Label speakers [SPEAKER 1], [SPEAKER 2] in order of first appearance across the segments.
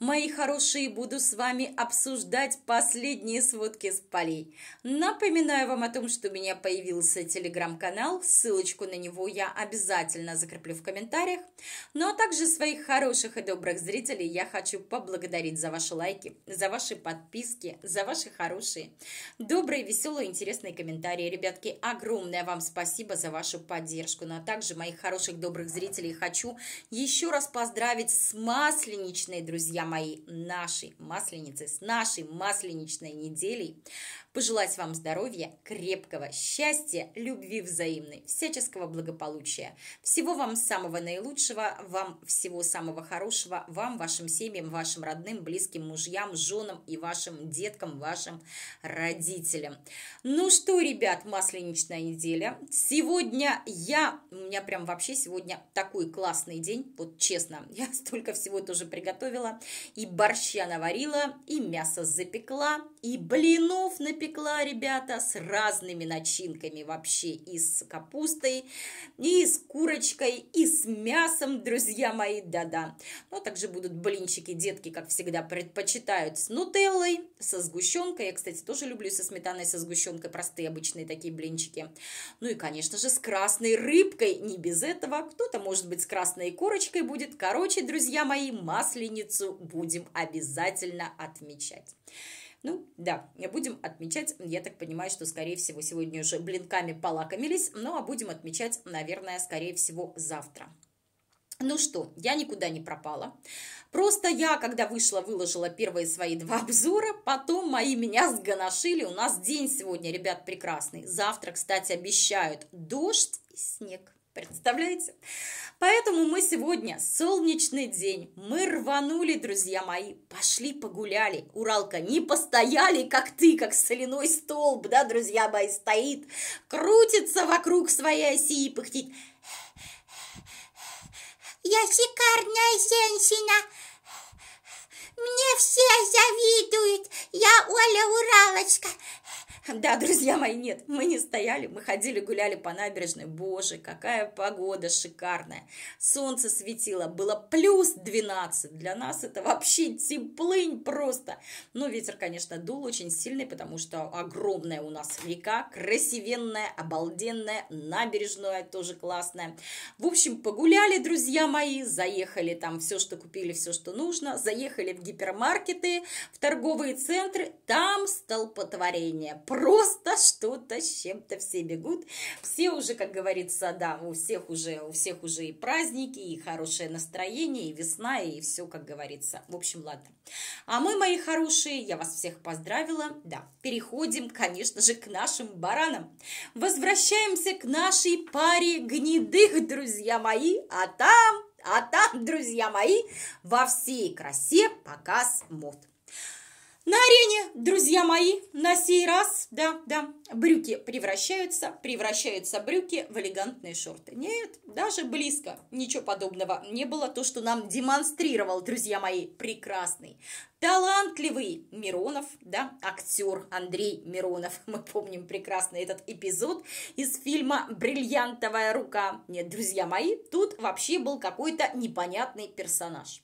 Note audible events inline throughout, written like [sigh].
[SPEAKER 1] Мои хорошие, буду с вами обсуждать последние сводки с полей. Напоминаю вам о том, что у меня появился телеграм-канал, ссылочку на него я обязательно закреплю в комментариях. Ну а также своих хороших и добрых зрителей я хочу поблагодарить за ваши лайки, за ваши подписки, за ваши хорошие, добрые, веселые, интересные комментарии. Ребятки, огромное вам спасибо за вашу поддержку. Ну а также моих хороших, добрых зрителей хочу еще раз поздравить с масленичной друзьями друзья мои, нашей масленицы, с нашей масленичной неделей пожелать вам здоровья, крепкого счастья, любви взаимной, всяческого благополучия. Всего вам самого наилучшего, вам всего самого хорошего, вам, вашим семьям, вашим родным, близким мужьям, женам и вашим деткам, вашим родителям. Ну что, ребят, масленичная неделя. Сегодня я, у меня прям вообще сегодня такой классный день, вот честно, [laughs] я столько всего тоже приготовила, и борща наварила, и мясо запекла, и блинов напекла, пекла, ребята, с разными начинками вообще, и с капустой, и с курочкой, и с мясом, друзья мои, да-да. Но также будут блинчики, детки, как всегда, предпочитают с нутеллой, со сгущенкой, я, кстати, тоже люблю со сметаной, со сгущенкой, простые обычные такие блинчики. Ну и, конечно же, с красной рыбкой, не без этого, кто-то, может быть, с красной корочкой будет. Короче, друзья мои, масленицу будем обязательно отмечать. Ну, да, будем отмечать, я так понимаю, что, скорее всего, сегодня уже блинками полакомились, ну, а будем отмечать, наверное, скорее всего, завтра. Ну что, я никуда не пропала. Просто я, когда вышла, выложила первые свои два обзора, потом мои меня сгоношили. У нас день сегодня, ребят, прекрасный. Завтра, кстати, обещают дождь и снег. Представляете? Поэтому мы сегодня, солнечный день, мы рванули, друзья мои, пошли погуляли. Уралка, не постояли, как ты, как соляной столб, да, друзья мои, стоит, крутится вокруг своей оси и пыхтит. Я шикарная женщина, мне все завидуют, я Оля Уралочка, да, друзья мои, нет, мы не стояли, мы ходили, гуляли по набережной. Боже, какая погода шикарная. Солнце светило, было плюс 12. Для нас это вообще теплынь просто. Но ветер, конечно, дул очень сильный, потому что огромная у нас река, красивенная, обалденная, набережная тоже классная. В общем, погуляли, друзья мои, заехали там все, что купили, все, что нужно, заехали в гипермаркеты, в торговые центры, там столпотворение, просто что-то с чем-то все бегут. Все уже, как говорится, да, у всех уже, у всех уже и праздники, и хорошее настроение, и весна, и все, как говорится. В общем, ладно. А мы, мои хорошие, я вас всех поздравила. Да, переходим, конечно же, к нашим баранам. Возвращаемся к нашей паре гнедых, друзья мои, а там а там, друзья мои, во всей красе показ мод. На арене, друзья мои, на сей раз, да, да, брюки превращаются, превращаются брюки в элегантные шорты. Нет, даже близко ничего подобного не было. То, что нам демонстрировал, друзья мои, прекрасный, талантливый Миронов, да, актер Андрей Миронов. [laughs] Мы помним прекрасно этот эпизод из фильма «Бриллиантовая рука». Нет, друзья мои, тут вообще был какой-то непонятный персонаж.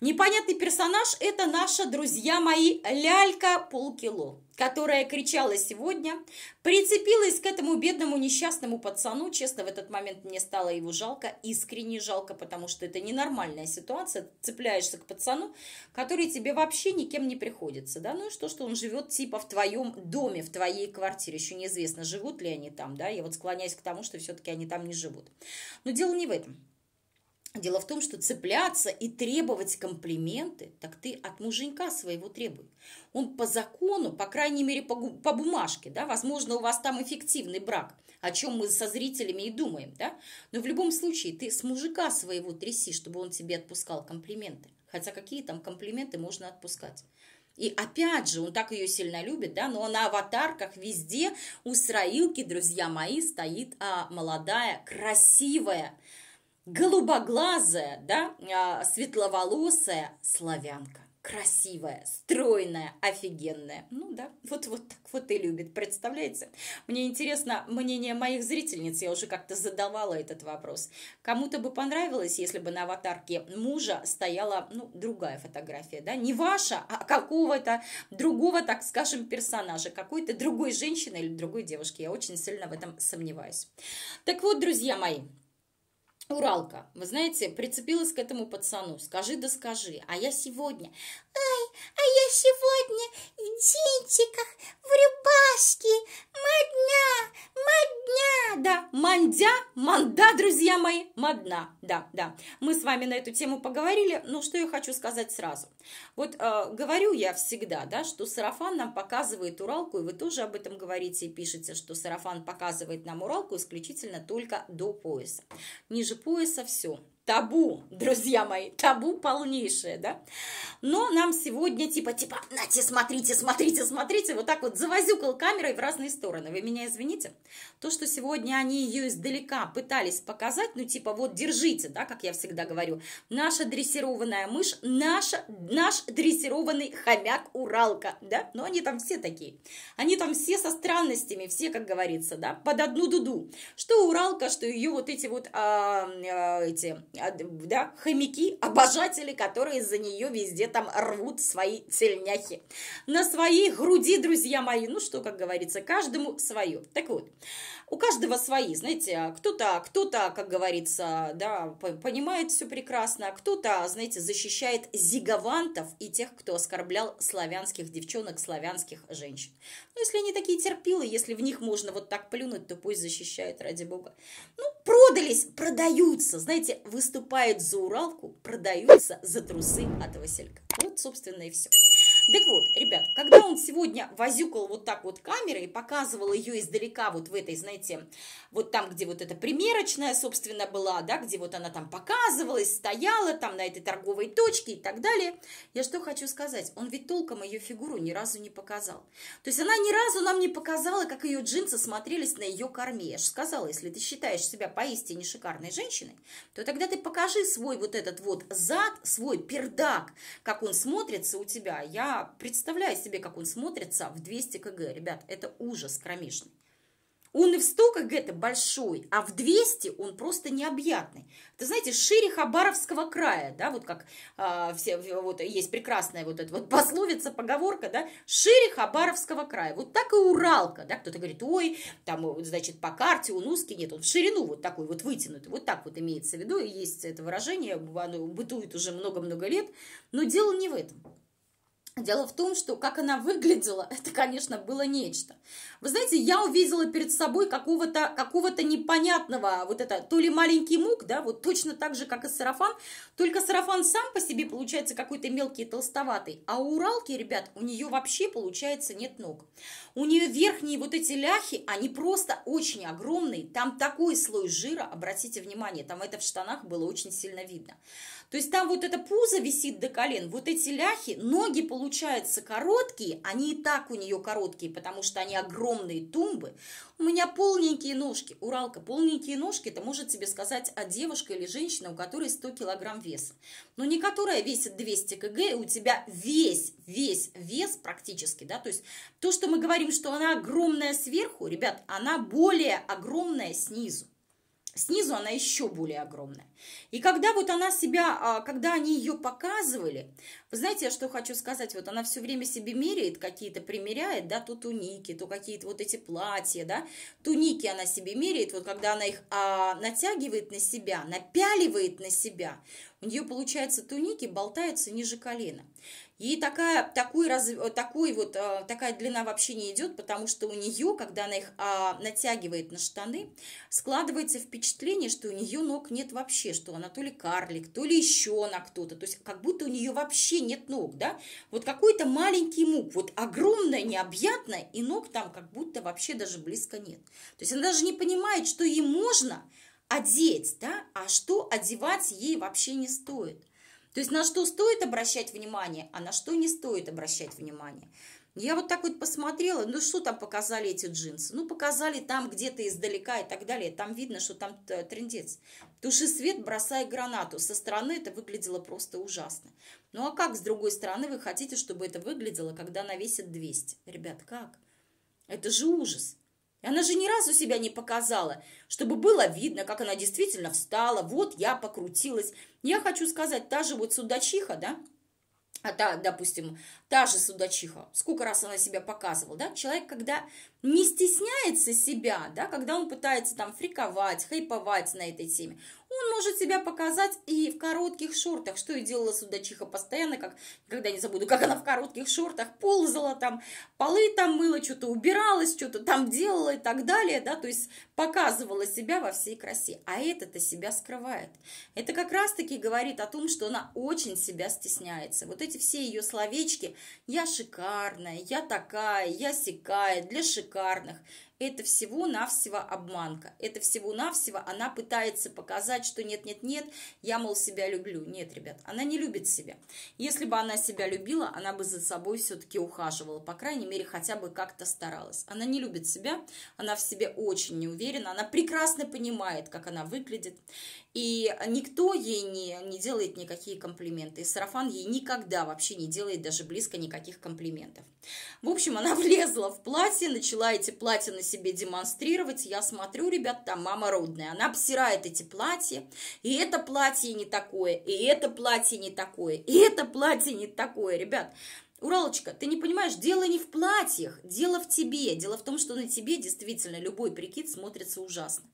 [SPEAKER 1] Непонятный персонаж – это наша, друзья мои, лялька полкило, которая кричала сегодня, прицепилась к этому бедному несчастному пацану. Честно, в этот момент мне стало его жалко, искренне жалко, потому что это ненормальная ситуация. цепляешься к пацану, который тебе вообще никем не приходится. Да? Ну и что, что он живет типа в твоем доме, в твоей квартире. Еще неизвестно, живут ли они там. да? Я вот склоняюсь к тому, что все-таки они там не живут. Но дело не в этом. Дело в том, что цепляться и требовать комплименты, так ты от муженька своего требуй. Он по закону, по крайней мере, по, по бумажке, да, возможно, у вас там эффективный брак, о чем мы со зрителями и думаем, да, но в любом случае ты с мужика своего тряси, чтобы он тебе отпускал комплименты. Хотя какие там комплименты можно отпускать? И опять же, он так ее сильно любит, да, но на аватарках везде у Сраилки, друзья мои, стоит а, молодая, красивая, голубоглазая, да, а, светловолосая славянка. Красивая, стройная, офигенная. Ну да, вот, вот так вот и любит, представляете? Мне интересно мнение моих зрительниц, я уже как-то задавала этот вопрос. Кому-то бы понравилось, если бы на аватарке мужа стояла, ну, другая фотография, да, не ваша, а какого-то другого, так скажем, персонажа, какой-то другой женщины или другой девушки. Я очень сильно в этом сомневаюсь. Так вот, друзья мои, Уралка, вы знаете, прицепилась к этому пацану. Скажи да скажи, а я сегодня... Ай, а я сегодня в дентиках, в рубашке, мы морда, мандя, манда, друзья мои, модна. Да, да, мы с вами на эту тему поговорили, но что я хочу сказать сразу. Вот э, говорю я всегда, да, что сарафан нам показывает Уралку, и вы тоже об этом говорите и пишете, что сарафан показывает нам Уралку исключительно только до пояса. Ниже пояса все, табу, друзья мои, табу полнейшее, да? Но нам сегодня типа, типа, нате, смотрите, смотрите, смотрите, вот так вот завозюкал камерой в разные стороны. Вы меня извините? То, что сегодня они ее издалека пытались показать, ну типа, вот держите, да, как я всегда говорю, наша дрессированная мышь, наша, наш дрессированный хомяк Уралка, да? Но ну, они там все такие. Они там все со странностями, все, как говорится, да, под одну дуду. Что Уралка, что ее вот эти вот, а, а, эти а, да, хомяки, обожатели, которые за нее везде там рвут свои тельняхи. На своей груди, друзья мои, ну что, как говорится, каждому свое. Так вот, у каждого свои, знаете, а кто-то, кто-то, как говорится, да, понимает все прекрасно, а кто-то, знаете, защищает зигавантов и тех, кто оскорблял славянских девчонок, славянских женщин. Но ну, если они такие терпилы, если в них можно вот так плюнуть, то пусть защищает, ради бога. Ну, продались, продаются, знаете, выступают за Уралку, продаются за трусы от Василька. Вот, собственно, и все. Так вот, ребят, когда он сегодня возюкал вот так вот камерой, показывал ее издалека вот в этой, знаете, вот там, где вот эта примерочная, собственно, была, да, где вот она там показывалась, стояла там на этой торговой точке и так далее, я что хочу сказать, он ведь толком ее фигуру ни разу не показал. То есть она ни разу нам не показала, как ее джинсы смотрелись на ее корме. Я же сказала, если ты считаешь себя поистине шикарной женщиной, то тогда ты покажи свой вот этот вот зад, свой пердак, как он смотрится у тебя. Я я а, представляю себе, как он смотрится в 200 кг. Ребят, это ужас кромешный. Он и в 100 кг-то большой, а в 200 он просто необъятный. Это, знаете, шире Хабаровского края, да, вот как э, все, вот есть прекрасная вот эта вот пословица, поговорка, да, шире Хабаровского края. Вот так и Уралка, да, кто-то говорит, ой, там, значит, по карте он узкий, нет, он в ширину вот такой вот вытянутый, вот так вот имеется в виду, есть это выражение, оно бытует уже много-много лет, но дело не в этом. Дело в том, что как она выглядела, [laughs] это, конечно, было нечто. Вы знаете, я увидела перед собой какого-то какого непонятного, вот это, то ли маленький мук, да, вот точно так же, как и сарафан, только сарафан сам по себе получается какой-то мелкий и толстоватый, а у Уралки, ребят, у нее вообще, получается, нет ног. У нее верхние вот эти ляхи, они просто очень огромные, там такой слой жира, обратите внимание, там это в штанах было очень сильно видно. То есть там вот это пузо висит до колен, вот эти ляхи, ноги получаются короткие, они и так у нее короткие, потому что они огромные тумбы. У меня полненькие ножки, Уралка, полненькие ножки, это может тебе сказать о а девушке или женщине, у которой 100 килограмм веса. Но не которая весит 200 кг, и у тебя весь, весь вес практически, да, то есть то, что мы говорим, что она огромная сверху, ребят, она более огромная снизу. Снизу она еще более огромная. И когда вот она себя, а, когда они ее показывали, вы знаете, я что хочу сказать, вот она все время себе меряет, какие-то примеряет, да, то туники, то какие-то вот эти платья, да, туники она себе меряет, вот когда она их а, натягивает на себя, напяливает на себя, у нее, получается, туники болтаются ниже колена. И такая, такой, раз, э, такой вот, э, такая длина вообще не идет, потому что у нее, когда она их а, натягивает на штаны, складывается впечатление, что у нее ног нет вообще, что она то ли карлик, то ли еще она кто-то. То есть как будто у нее вообще нет ног, да? Вот какой-то маленький мук, вот огромная, необъятная, и ног там как будто вообще даже близко нет. То есть она даже не понимает, что ей можно одеть, да, а что одевать ей вообще не стоит. То есть на что стоит обращать внимание, а на что не стоит обращать внимание. Я вот так вот посмотрела, ну что там показали эти джинсы? Ну показали там где-то издалека и так далее. Там видно, что там трендец. Туши свет, бросай гранату. Со стороны это выглядело просто ужасно. Ну а как с другой стороны вы хотите, чтобы это выглядело, когда она весит 200? Ребят, как? Это же ужас. И она же ни разу себя не показала, чтобы было видно, как она действительно встала. Вот я покрутилась. Я хочу сказать, та же вот судачиха, да, а та, допустим, та же судачиха, сколько раз она себя показывала, да, человек, когда не стесняется себя, да, когда он пытается там фриковать, хайповать на этой теме, он может себя показать и в коротких шортах, что и делала судачиха постоянно, как, никогда не забуду, как она в коротких шортах ползала там, полы там мыла, что-то убиралась, что-то там делала и так далее, да, то есть показывала себя во всей красе, а это-то себя скрывает. Это как раз-таки говорит о том, что она очень себя стесняется. Вот эти все ее словечки «я шикарная», «я такая», «я сикая «для шикарных», это всего-навсего обманка. Это всего-навсего она пытается показать, что нет-нет-нет, я, мол, себя люблю. Нет, ребят, она не любит себя. Если бы она себя любила, она бы за собой все-таки ухаживала, по крайней мере, хотя бы как-то старалась. Она не любит себя, она в себе очень не уверена, она прекрасно понимает, как она выглядит. И никто ей не, не делает никакие комплименты. И сарафан ей никогда вообще не делает даже близко никаких комплиментов.
[SPEAKER 2] В общем, она [laughs] влезла
[SPEAKER 1] в платье, начала эти платья на себе демонстрировать. Я смотрю, ребят, там мама родная. Она обсирает эти платья. И это платье не такое, и это платье не такое, и это платье не такое. Ребят, Уралочка, ты не понимаешь, дело не в платьях, дело в тебе. Дело в том, что на тебе действительно любой прикид смотрится ужасно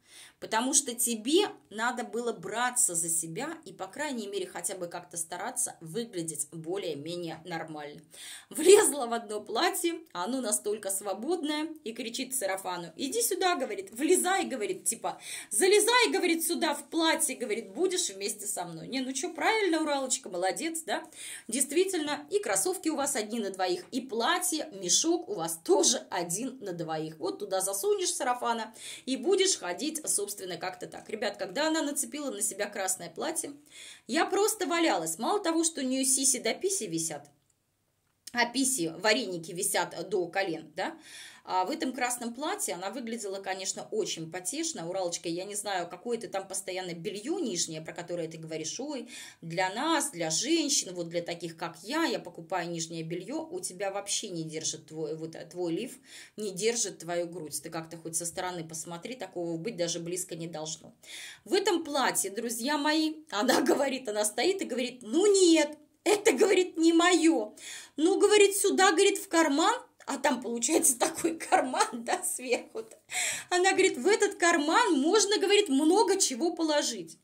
[SPEAKER 1] потому что тебе надо было браться за себя и, по крайней мере, хотя бы как-то стараться выглядеть более-менее нормально. Влезла в одно платье, а оно настолько свободное, и кричит сарафану, иди сюда, говорит, влезай, говорит, типа, залезай, говорит, сюда в платье, говорит, будешь вместе со мной. Не, ну что, правильно, Уралочка, молодец, да? Действительно, и кроссовки у вас одни на двоих, и платье, мешок у вас тоже один на двоих. Вот туда засунешь сарафана и будешь ходить с собственно, как-то так. Ребят, когда она нацепила на себя красное платье, я просто валялась. Мало того, что у нее сиси до писи висят, а писи, вареники висят до колен, да, а в этом красном платье она выглядела, конечно, очень потешно. Уралочка, я не знаю, какое ты там постоянно белье нижнее, про которое ты говоришь, ой, для нас, для женщин, вот для таких, как я, я покупаю нижнее белье, у тебя вообще не держит твой, вот, твой лиф, не держит твою грудь. Ты как-то хоть со стороны посмотри, такого быть даже близко не должно. В этом платье, друзья мои, она [laughs] говорит, она стоит и говорит, ну нет, это, говорит, не мое. Ну, говорит, сюда, говорит, в карман а там получается [laughs] такой карман, да, сверху. -то. Она говорит, в этот карман можно, говорит, много чего положить.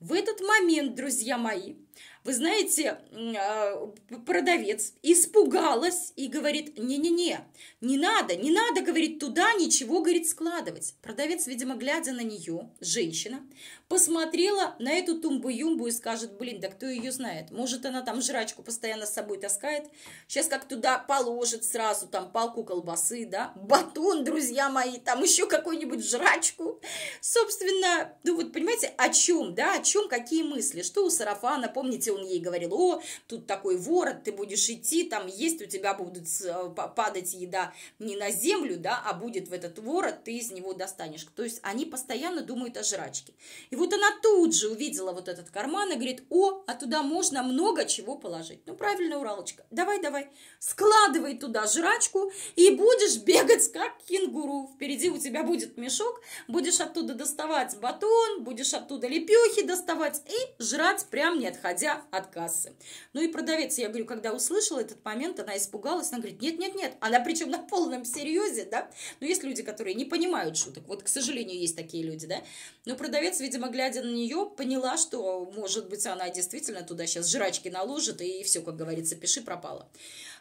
[SPEAKER 1] В этот момент, друзья мои, вы знаете, а, продавец испугалась и говорит, не-не-не, не надо, не надо, говорит, туда ничего, говорит, складывать. Продавец, видимо, глядя на нее, женщина, посмотрела на эту тумбу-юмбу и скажет, блин, да кто ее знает, может она там жрачку постоянно с собой таскает, сейчас как туда положит сразу там палку колбасы, да, батон, друзья мои, там еще какую-нибудь жрачку, собственно, ну вот понимаете, о чем, да, о чем, какие мысли, что у Сарафана, помните, он ей говорил, о, тут такой ворот, ты будешь идти, там есть, у тебя будут э, падать еда не на землю, да, а будет в этот ворот, ты из него достанешь, то есть они постоянно думают о жрачке, и вот она тут же увидела вот этот карман и говорит, о, а туда можно много чего положить. Ну, правильно, Уралочка, давай, давай, складывай туда жрачку и будешь бегать как кенгуру. Впереди у тебя будет мешок, будешь оттуда доставать батон, будешь оттуда лепехи доставать и жрать прям не отходя от кассы. Ну и продавец, я говорю, когда услышала этот момент, она испугалась, она говорит, нет-нет-нет, она причем на полном серьезе, да, но ну, есть люди, которые не понимают шуток, вот, к сожалению, есть такие люди, да, но продавец, видимо, видимо, глядя на нее, поняла, что, может быть, она действительно туда сейчас жрачки наложит, и все, как говорится, пиши пропало.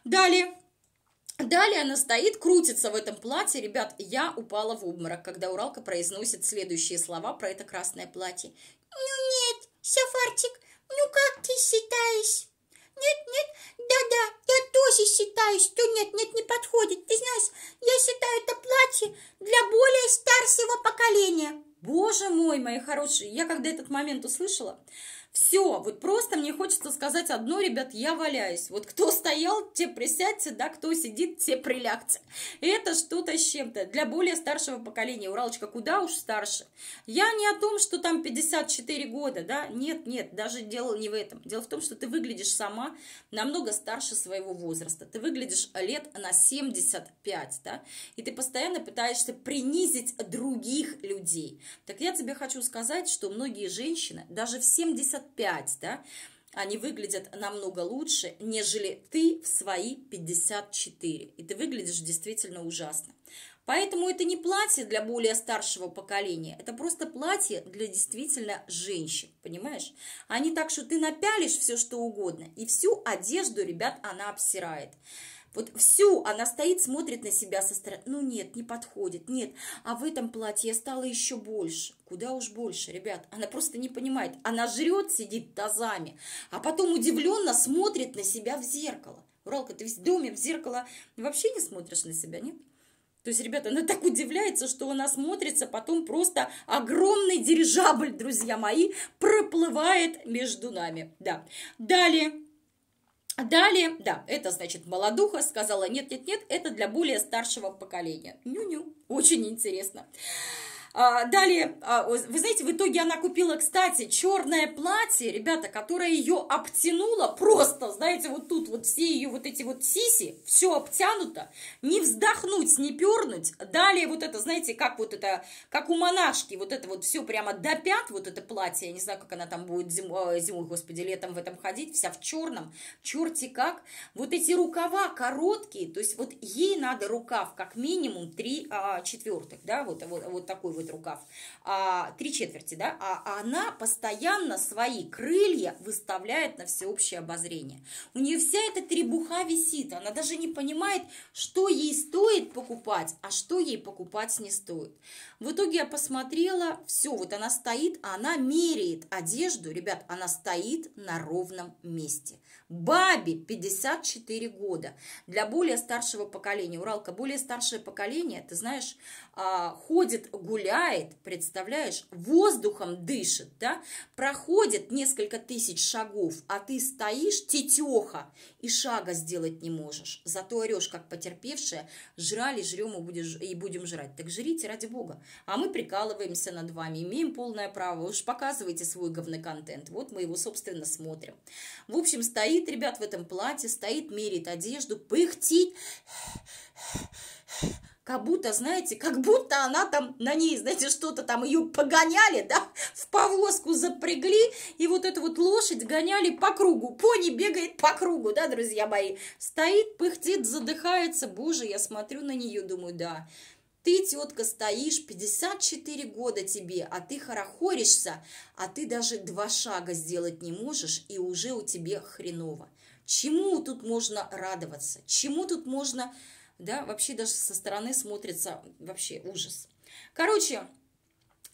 [SPEAKER 1] Далее, Далее она стоит, крутится в этом платье. Ребят, я упала в обморок, когда Уралка произносит следующие слова про это красное платье. Ну нет, Сафарчик, ну как ты считаешь? Нет, нет, да-да, я тоже считаю, что нет, нет, не подходит. Ты знаешь, я считаю это платье для более старшего поколения. Боже мой, мои хорошие, я когда этот момент услышала, все, вот просто мне хочется сказать одно, ребят, я валяюсь. Вот кто стоял, те присядьте, да, кто сидит, те прилягте. Это что-то с чем-то. Для более старшего поколения. Уралочка куда уж старше. Я не о том, что там 54 года, да, нет, нет, даже дело не в этом. Дело в том, что ты выглядишь сама намного старше своего возраста. Ты выглядишь лет на 75, да, и ты постоянно пытаешься принизить других людей. Так я тебе хочу сказать, что многие женщины даже в 70 55, да, они выглядят намного лучше, нежели ты в свои 54. И ты выглядишь действительно ужасно. Поэтому это не платье для более старшего поколения, это просто платье для действительно женщин, понимаешь? Они а так, что ты напялишь все, что угодно, и всю одежду, ребят, она обсирает. Вот всю она стоит, смотрит на себя со стороны. Ну нет, не подходит, нет. А в этом платье я стала еще больше. Куда уж больше, ребят. Она просто не понимает. Она жрет, сидит тазами, а потом удивленно смотрит на себя в зеркало. Уралка, ты в доме в зеркало вообще не смотришь на себя, нет? То есть, ребята, она так удивляется, что она смотрится, потом просто огромный дирижабль, друзья мои, проплывает между нами. Да. Далее, Далее, да, это значит молодуха сказала, нет-нет-нет, это для более старшего поколения. Ню-ню, очень интересно. А, далее, а, вы знаете, в итоге она купила, кстати, черное платье, ребята, которое ее обтянуло просто, знаете, вот тут вот все ее вот эти вот сиси, все обтянуто, не вздохнуть, не пернуть. Далее вот это, знаете, как вот это, как у монашки, вот это вот все прямо до пят, вот это платье, я не знаю, как она там будет зимой, а, зимой господи, летом в этом ходить, вся в черном, черти как. Вот эти рукава короткие, то есть вот ей надо рукав как минимум 3 а, четвертых, да, вот, вот, вот такой вот подтягивает рукав, а, три четверти, да, а, а она постоянно свои крылья выставляет на всеобщее обозрение. У нее вся эта требуха висит, она даже не понимает, что ей стоит покупать, а что ей покупать не стоит. В итоге я посмотрела, все, вот она стоит, а она меряет одежду, ребят, она стоит на ровном месте. Бабе 54 года. Для более старшего поколения, Уралка, более старшее поколение, ты знаешь, а, ходит, гуляет, представляешь, воздухом дышит, да, проходит несколько тысяч шагов, а ты стоишь, тетеха, и шага сделать не можешь. Зато орешь, как потерпевшая, жрали, жрем и, будешь, и будем жрать. Так жрите ради бога. А мы прикалываемся над вами, имеем полное право. Уж показывайте свой говноконтент. Вот мы его, собственно, смотрим. В общем, стоит стоит, ребят, в этом платье, стоит, меряет одежду, пыхтит, как будто, знаете, как будто она там, на ней, знаете, что-то там, ее погоняли, да, в повозку запрягли, и вот эту вот лошадь гоняли по кругу, пони бегает по кругу, да, друзья мои, стоит, пыхтит, задыхается, боже, я смотрю на нее, думаю, да, ты, тетка, стоишь, 54 года тебе, а ты хорохоришься, а ты даже два шага сделать не можешь, и уже у тебя хреново. Чему тут можно радоваться? Чему тут можно, да, вообще даже со стороны смотрится вообще ужас. Короче,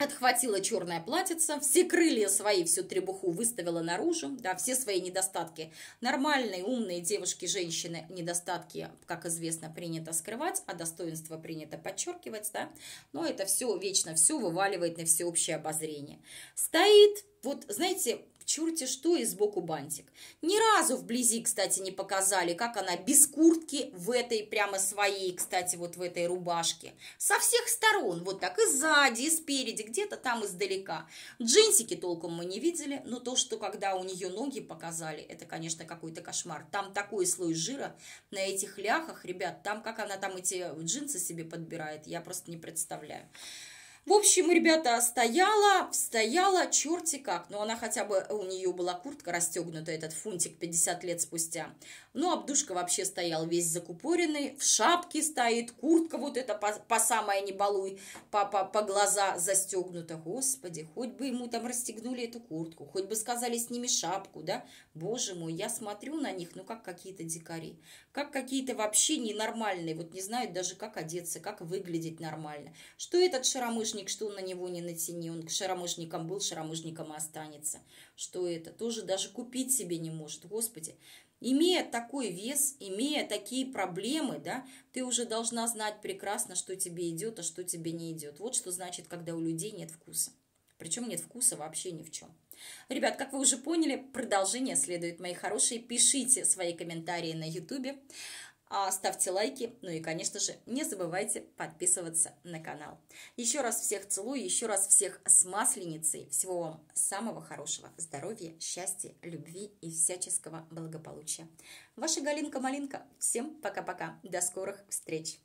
[SPEAKER 1] Отхватила черное платьице, все крылья свои, всю требуху выставила наружу, да, все свои недостатки. Нормальные, умные девушки, женщины недостатки, как известно, принято скрывать, а достоинства принято подчеркивать, да. Но это все вечно все вываливает на всеобщее обозрение. Стоит вот, знаете, чурте что и сбоку бантик. Ни разу вблизи, кстати, не показали, как она без куртки в этой прямо своей, кстати, вот в этой рубашке. Со всех сторон, вот так и сзади, и спереди, где-то там издалека. Джинсики толком мы не видели, но то, что когда у нее ноги показали, это, конечно, какой-то кошмар. Там такой слой жира на этих ляхах, ребят, там как она там эти джинсы себе подбирает, я просто не представляю. В общем, ребята, стояла, стояла, черти как. Но ну, она хотя бы, у нее была куртка расстегнута, этот фунтик 50 лет спустя. Ну Абдушка вообще стоял весь закупоренный, в шапке стоит, куртка вот эта по, по самое не балуй, по, по, по глаза застегнута. Господи, хоть бы ему там расстегнули эту куртку, хоть бы сказали, сними шапку, да? Боже мой, я смотрю на них, ну как какие-то дикари, как какие-то вообще ненормальные, вот не знают даже, как одеться, как выглядеть нормально. Что этот шаромыш шаромыжник, что на него не натяни, он к шаромыжником был, шаромыжником и останется. Что это? Тоже даже купить себе не может, Господи. Имея такой вес, имея такие проблемы, да, ты уже должна знать прекрасно, что тебе идет, а что тебе не идет. Вот что значит, когда у людей нет вкуса. Причем нет вкуса вообще ни в чем. Ребят, как вы уже поняли, продолжение следует, мои хорошие. Пишите свои комментарии на YouTube. А ставьте лайки, ну и, конечно же, не забывайте подписываться на канал. Еще раз всех целую, еще раз всех с масленицей. Всего вам самого хорошего здоровья, счастья, любви и всяческого благополучия. Ваша Галинка-малинка. Всем пока-пока. До скорых встреч.